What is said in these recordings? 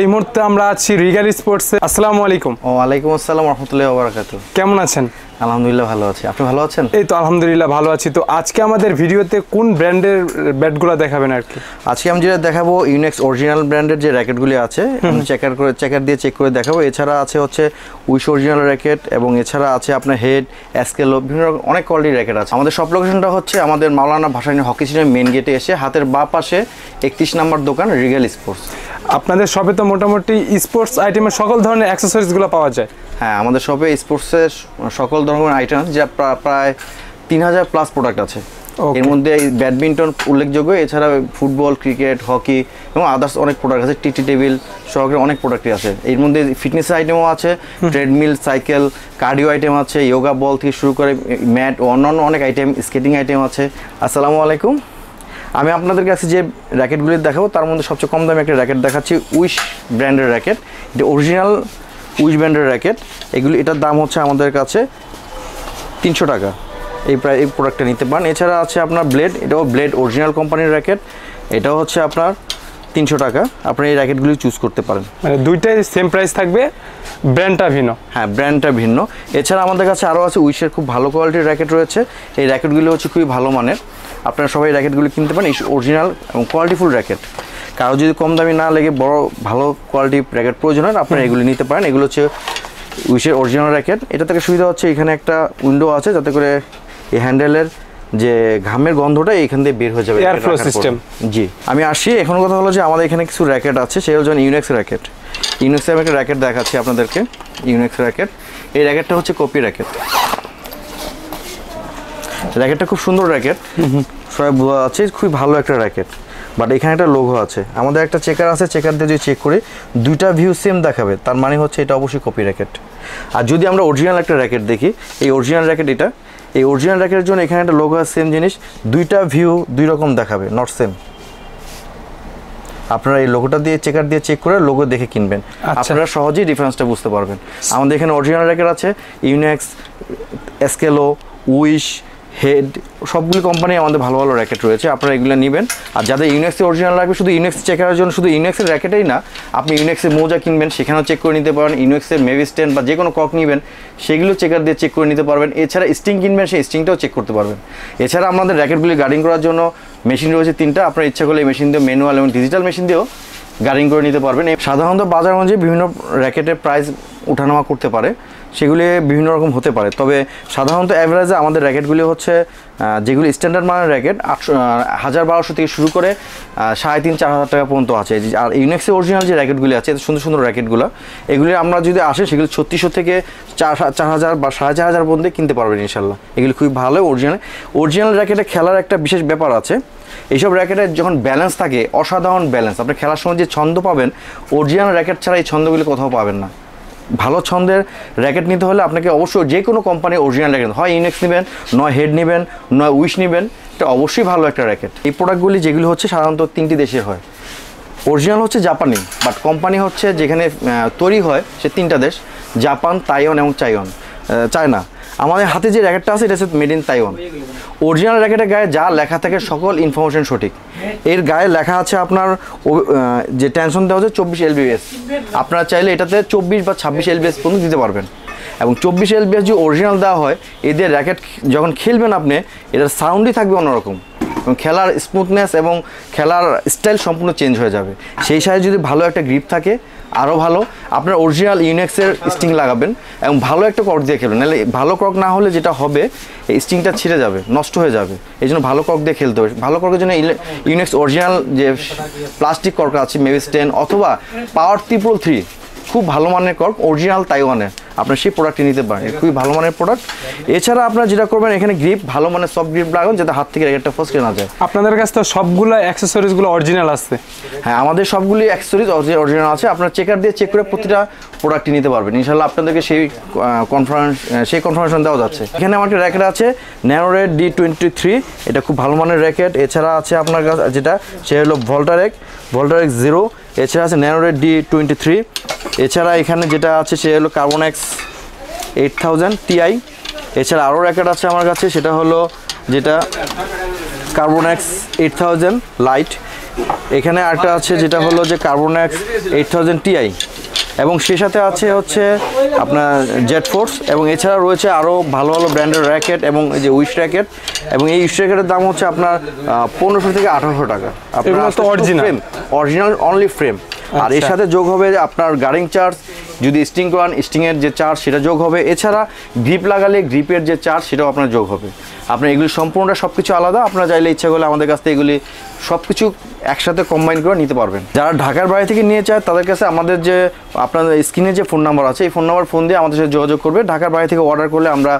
এই মুহূর্তে আমরা আছি রিগাল স্পোর্টসে আসসালামু আলাইকুম ওয়া আসসালাম ওয়া কেমন আছেন আলহামদুলিল্লাহ ভালো আছি আপনি ভালো আছেন এই তো আলহামদুলিল্লাহ ভালো আছি তো আজকে আমাদের ভিডিওতে কোন ব্র্যান্ডের দেখাবেন আর কি আজকে আমি যেটা দেখাবো ইউনেক্স অরিজিনাল ব্র্যান্ডের যে আছে চেকার করে দিয়ে চেক করে দেখাবো এছাড়া আছে হচ্ছে উইশ অরিজিনাল র্যাকেট এবং এছাড়া আছে আপনার হেড বিভিন্ন রকম অনেক র্যাকেট আছে আমাদের সব লোকেশনটা হচ্ছে আমাদের মাওলানা ভাসানি হকি মেন গেটে এসে হাতের বা পাশে একত্রিশ নাম্বার দোকান রিগেল স্পোর্টস আপনাদের শপে তো মোটামুটি স্পোর্টস আইটেমের সকল ধরনের অ্যাক্সেসরিজগুলো পাওয়া যায় হ্যাঁ আমাদের শপে স্পোর্টসের সকল ধরনের আইটেম যা প্রায় তিন হাজার প্লাস প্রোডাক্ট আছে এর মধ্যে ব্যাডমিন্টন উল্লেখযোগ্য এছাড়া ফুটবল ক্রিকেট হকি এবং আদার্স অনেক প্রোডাক্ট আছে টিটি টেবিল সহকারে অনেক প্রোডাক্টই আছে এর মধ্যে ফিটনেস আইটেমও আছে ট্রেডমিল সাইকেল কার্ডিও আইটেম আছে যোগা বল থেকে শুরু করে ম্যাট অন্যান্য অনেক আইটেম স্কেটিং আইটেম আছে আসসালামু আলাইকুম আমি আপনাদের কাছে যে র্যাকেটগুলি দেখাবো তার মধ্যে সবচেয়ে কম দামে একটা র্যাকেট দেখাচ্ছি উইশ ব্র্যান্ডের র্যাকেট এটা অরিজিনাল উইশ ব্র্যান্ডের র্যাকেট এগুলি এটার দাম হচ্ছে আমাদের কাছে তিনশো টাকা এই প্রায় এই প্রোডাক্টটা নিতে পারেন এছাড়া আছে আপনার ব্লেড এটাও ব্লেড অরিজিনাল কোম্পানির র্যাকেট এটাও হচ্ছে আপনার তিনশো টাকা আপনি এই র্যাকেটগুলি চুজ করতে পারেন মানে দুইটাই সেম প্রাইস থাকবে ব্র্যান্ডটা ভিন্ন হ্যাঁ ব্র্যান্ডটা ভিন্ন এছাড়া আমাদের কাছে আরও আছে উইশের খুব ভালো কোয়ালিটির র্যাকেট রয়েছে এই র্যাকেটগুলি হচ্ছে খুবই ভালো মানের আপনারা সবাই র্যাকেটগুলি কিনতে পারেন অরিজিনাল এবং কোয়ালিটিফুল র্যাকেট কারো যদি কম দামি না লেগে বড় ভালো কোয়ালিটি র্যাকেট প্রয়োজন হয় আপনারা এগুলি নিতে পারেন এগুলো হচ্ছে উইশের অরিজিনাল র্যাকেট এটা থেকে সুবিধা হচ্ছে এখানে একটা উইন্ডো আছে যাতে করে এই হ্যান্ডেলের যে ঘামের গন্ধটা এখান থেকে বের হয়ে যাবে সিস্টেম জি আমি আসি এখন কথা হলো যে আমাদের এখানে কিছু র্যাকেট আছে সেই হচ্ছে ইউনেক্স র্যাকেট ইউনেক্স আমি একটা র্যাকেট দেখাচ্ছি আপনাদেরকে ইউনেক্স র্যাকেট এই র্যাকেটটা হচ্ছে কপি র্যাকেট র্যাকেটটা খুব সুন্দর র্যাকেট প্রায় বোঝা খুবই ভালো একটা র্যাকেট বাট এখানে একটা লোগো আছে আমাদের একটা চেকার আছে চেকার দিয়ে যদি চেক করি দুইটা ভিউ সেম দেখাবে তার মানে হচ্ছে এটা অবশ্যই কপি র্যাকেট আর যদি আমরা অরিজিনাল একটা র্যাকেট দেখি এই অরিজিনাল র্যাকেট এটা এই অরিজিনাল র্যাকেটের জন্য এখানে একটা লোগো আছে সেম জিনিস দুইটা ভিউ দুই রকম দেখাবে নট সেম আপনারা এই লোগোটা দিয়ে চেকার দিয়ে চেক করে লোগো দেখে কিনবেন আচ্ছা। আপনারা সহজেই ডিফারেন্সটা বুঝতে পারবেন আমাদের এখানে অরিজিনাল র্যাকেট আছে ইউনেক্স এসকেলো উইশ হেড সবগুলি কোম্পানি আমাদের ভালো ভালো র্যাকেট রয়েছে আপনারা এগুলো নেবেন আর যাদের ইউনেক্সের অরিজিনাল লাগবে শুধু ইউনেক্স চেক করার জন্য শুধু ইউনেক্সের র্যাকেটেই না আপনি ইউনেক্সের মোজা কিনবেন সেখানেও চেক করে নিতে পারেন ইউনেক্সের মেভিস্টেন বা যে কোনো কক নেবেন সেগুলো চেকার দিয়ে চেক করে নিতে পারবেন এছাড়া স্টিং কিনবেন সেই স্টিংটাও চেক করতে পারবেন এছাড়া আমাদের র্যাকেটগুলি গার্ডিং করার জন্য মেশিন রয়েছে তিনটা আপনার ইচ্ছা করলে এই মেশিন দিয়েও ম্যানুয়াল এবং ডিজিটাল মেশিন দিয়েও গাড়িং করে নিতে পারবেন সাধারণত বাজারগঞ্জে বিভিন্ন র্যাকেটের প্রাইস উঠানামা করতে পারে সেগুলি বিভিন্ন রকম হতে পারে তবে সাধারণত অ্যাভারেজে আমাদের র্যাকেটগুলি হচ্ছে যেগুলি স্ট্যান্ডার্ড মানের র্যাকেট আটশো হাজার বারোশো থেকে শুরু করে সাড়ে তিন চার হাজার টাকা পর্যন্ত আছে আর ইউনেক্সের অরিজিনাল যে র্যাকেটগুলি আছে সুন্দর সুন্দর র্যাকেটগুলো এগুলি আমরা যদি আসে সেগুলি ছত্রিশশো থেকে চার চার হাজার বা সাড়ে চার হাজার পর্যন্ত কিনতে পারবেন ইনশাল্লাহ এগুলি খুবই ভালো অরিজিনাল অরিজিনাল র্যাকেটে খেলার একটা বিশেষ ব্যাপার আছে এইসব র্যাকেটের যখন ব্যালেন্স থাকে অসাধারণ ব্যালেন্স আপনি খেলার সময় যে ছন্দ পাবেন অরিজিনাল র্যাকেট ছাড়া এই ছন্দগুলি কোথাও পাবেন না ভালো ছন্দের র্যাকেট নিতে হলে আপনাকে অবশ্যই যে কোনো কোম্পানির অরিজিনাল র্যাকেট হয় ইনেক্স নেবেন নয় হেড নেবেন নয় উইশ নেবেন এটা অবশ্যই ভালো একটা র্যাকেট এই প্রোডাক্টগুলি যেগুলি হচ্ছে সাধারণত তিনটি দেশে হয় অরিজিনাল হচ্ছে জাপানি বাট কোম্পানি হচ্ছে যেখানে তৈরি হয় সে তিনটা দেশ জাপান তাইওয়ান এবং চাইওয়ান চায়না আমাদের হাতে যে র্যাকেটটা আছে এটা হচ্ছে মেড ইন তাইওয়ান অরিজিনাল র্যাকেটের গায়ে যা লেখা থাকে সকল ইনফরমেশন সঠিক এর গায়ে লেখা আছে আপনার যে টেনশন দেওয়া হচ্ছে চব্বিশ এলবিএস আপনারা চাইলে এটাতে চব্বিশ বা ছাব্বিশ এলবিএস পর্যন্ত দিতে পারবেন এবং চব্বিশ এলবিএস যে অরিজিনাল দেওয়া হয় এদের র্যাকেট যখন খেলবেন আপনি এটার সাউন্ডই থাকবে অন্যরকম এবং খেলার স্মুথনেস এবং খেলার স্টাইল সম্পূর্ণ চেঞ্জ হয়ে যাবে সেই সাথে যদি ভালো একটা গ্রিপ থাকে আরও ভালো আপনার অরিজিনাল ইউনেক্সের স্টিং লাগাবেন এবং ভালো একটা কক দিয়ে খেলবেন নাহলে ভালো কক না হলে যেটা হবে এই স্টিংটা ছিঁড়ে যাবে নষ্ট হয়ে যাবে এই জন্য ভালো কক দিয়ে খেলতে হবে ভালো ককের জন্য ইউনেক্স অরিজিনাল যে প্লাস্টিক কর্ক আছে মেভিস টেন অথবা পাওয়ার ত্রিপল থ্রি খুব ভালো মানের কর্ক অরিজিনাল তাইওয়ানের আপনার সেই প্রোডাক্টটি নিতে পারেন খুবই ভালো মানের প্রোডাক্ট এছাড়া আপনারা যেটা করবেন এখানে গ্রিপ ভালো মানের সব গ্রিপ লাগান যাতে হাত থেকে রেগেটটা ফসকে না যায় আপনাদের কাছে তো সবগুলো অ্যাক্সেসরিজগুলো অরিজিনাল আছে হ্যাঁ আমাদের সবগুলি অ্যাক্সেসরিজ অরিজিনাল আছে আপনারা চেকার দিয়ে চেক করে প্রতিটা প্রোডাক্টটি নিতে পারবেন ইনশাল্লাহ আপনাদেরকে সেই কনফারেন্স সেই কনফার্মেশন দেওয়া যাচ্ছে এখানে আমার একটা র্যাকেট আছে রেড ডি টোয়েন্টি থ্রি এটা খুব ভালো মানের র্যাকেট এছাড়া আছে আপনার কাছে যেটা সে হলো ভল্টারেক ভল্টারেক জিরো এছাড়া আছে রেড ডি টোয়েন্টি থ্রি এছাড়া এখানে যেটা আছে সে হলো কার্বনএক্স এইট থাউজেন্ড টিআই এছাড়া আরও র্যাকেট আছে আমার কাছে সেটা হলো যেটা কার্বনএক্স এইট থাউজেন্ড লাইট এখানে আরেকটা আছে যেটা হলো যে কার্বনএক্স এইট থাউজেন্ড টিআই এবং সে সাথে আছে হচ্ছে আপনার জেট ফোর্স এবং এছাড়া রয়েছে আরও ভালো ভালো ব্র্যান্ডের র্যাকেট এবং এই যে উইশ র্যাকেট এবং এই উইশ র্যাকেটের দাম হচ্ছে আপনার পনেরোশো থেকে আঠারোশো টাকা অরিজিনাল অরিজিনাল অনলি ফ্রেম আর এর আচ্ছা। সাথে যোগ হবে আপনার গার্ডিং চার্জ যদি স্টিং করান স্টিংয়ের যে চার্জ সেটা যোগ হবে এছাড়া গ্রিপ লাগালে গ্রিপের যে চার্জ সেটাও আপনার যোগ হবে আপনার এগুলি সম্পূর্ণটা সব কিছু আলাদা আপনার চাইলে ইচ্ছা করলে আমাদের কাছ থেকে এগুলি সব কিছু একসাথে কম্বাইন করে নিতে পারবেন যারা ঢাকার বাইরে থেকে নিয়ে চায় তাদের কাছে আমাদের যে আপনাদের স্ক্রিনে যে ফোন নাম্বার আছে এই ফোন নাম্বার ফোন দিয়ে আমাদের সাথে যোগাযোগ করবে ঢাকার বাইরে থেকে অর্ডার করলে আমরা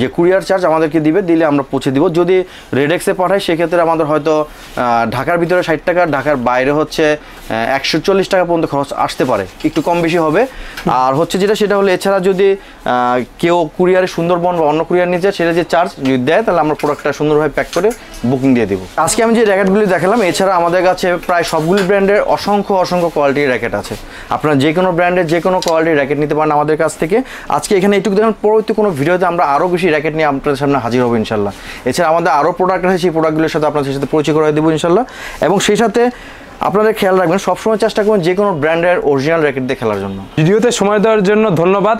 যে কুরিয়ার চার্জ আমাদেরকে দিবে দিলে আমরা পৌঁছে দিব যদি রেডেক্সে পাঠাই সেক্ষেত্রে আমাদের হয়তো ঢাকার ভিতরে ষাট টাকা ঢাকার বাইরে হচ্ছে একশো টাকা পর্যন্ত খরচ আসতে পারে একটু কম বেশি হবে আর হচ্ছে যেটা সেটা হলো এছাড়া যদি কেউ কুরিয়ারে সুন্দরবন বা অন্য কুরিয়ার নিয়ে যায় সেটা যে চার্জ যদি দেয় তাহলে আমরা প্রোডাক্টটা সুন্দরভাবে প্যাক করে বুকিং দিয়ে দেবো আজকে আমি যে র্যাকেটগুলি দেখালাম এছাড়া আমাদের কাছে প্রায় সবগুলি ব্র্যান্ডের অসংখ্য অসংখ্য কোয়ালিটির র্যাকেট আছে আপনারা যে কোনো ব্র্যান্ডের যে কোনো কোয়ালিটির র্যাকেট নিতে পারেন আমাদের কাছ থেকে আজকে এখানে এইটুকু দেখুন পরবর্তী কোনো ভিডিওতে আমরা আরও বেশি র্যাকেট নিয়ে আপনাদের সামনে হাজির হবো ইনশাল্লাহ এছাড়া আমাদের আরও প্রোডাক্ট আছে সেই প্রোডাক্টগুলোর সাথে আপনাদের সাথে পরিচয় করে দেবো ইনশাল্লাহ এবং সেই সাথে আপনাদের খেয়াল রাখবেন সবসময় চেষ্টা করুন যে কোনো ব্র্যান্ডের অরিজিনাল র্যাকেট দিয়ে খেলার জন্য ভিডিওতে সময় দেওয়ার জন্য ধন্যবাদ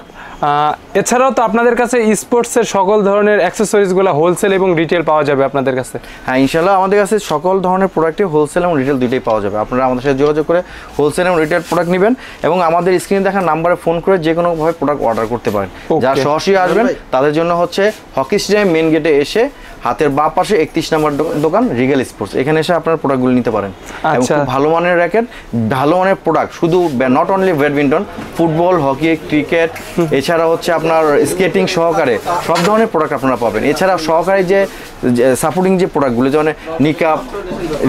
এছাড়াও তো আপনাদের কাছে স্পোর্টসের সকল ধরনের অ্যাক্সেসরিজগুলো হোলসেল এবং রিটেল পাওয়া যাবে আপনাদের কাছে হ্যাঁ ইনশাল্লাহ আমাদের কাছে সকল ধরনের প্রোডাক্টই হোলসেল এবং রিটেল দুইটাই পাওয়া যাবে আপনারা আমাদের সাথে যোগাযোগ করে হোলসেল এবং রিটেল প্রোডাক্ট নেবেন এবং আমাদের স্ক্রিনে দেখা নাম্বারে ফোন করে যে কোনোভাবে প্রোডাক্ট অর্ডার করতে পারেন যারা সরাসরি আসবেন তাদের জন্য হচ্ছে হকি স্টেডিয়াম মেন গেটে এসে হাতের বা পাশে একত্রিশ নাম্বার দোকান রিগেল স্পোর্টস এখানে এসে আপনার প্রোডাক্টগুলো নিতে পারেন আচ্ছা ভালো মানের র্যাকেট ভালো মানের প্রোডাক্ট শুধু not only badminton football hockey cricket এছাড়া হচ্ছে আপনার স্কেটিং সহকারে সব ধরনের প্রোডাক্ট আপনারা পাবেন এছাড়া সহকারে যে সাপোর্টিং যে প্রোডাক্টগুলো যেমন নিকাপ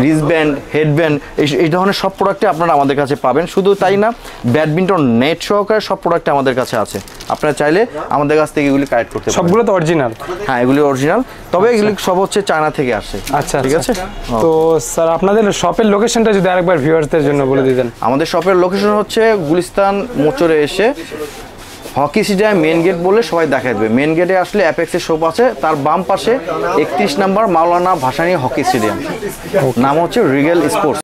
রিজব্যান্ড হেডব্যান্ড এই এই ধরনের সব প্রোডাক্টই আপনারা আমাদের কাছে পাবেন শুধু তাই না ব্যাডমিন্টন নেট সহকারে সব প্রোডাক্টই আমাদের কাছে আছে আপনারা চাইলে আমাদের কাছ থেকে এগুলি কালেক্ট করতে সবগুলো তো অরিজিনাল হ্যাঁ এগুলি অরিজিনাল তবে এগুলি সব হচ্ছে চায়না থেকে আসে আচ্ছা ঠিক আচ্ছা। আছে তো স্যার আপনাদের শপের লোকেশনটা যদি যদি আরেকবার ভিউয়ার্সদের জন্য বলে দিতেন আমাদের শপের লোকেশন হচ্ছে গুলিস্তান মোচরে এসে হকি স্টেডিয়াম মেন গেট বলে সবাই দেখা দেবে মেন গেটে আসলে অ্যাপেক্সের শপ আছে তার বাম পাশে একত্রিশ number Maulana Bhasani hockey stadium নাম হচ্ছে রিগেল স্পোর্টস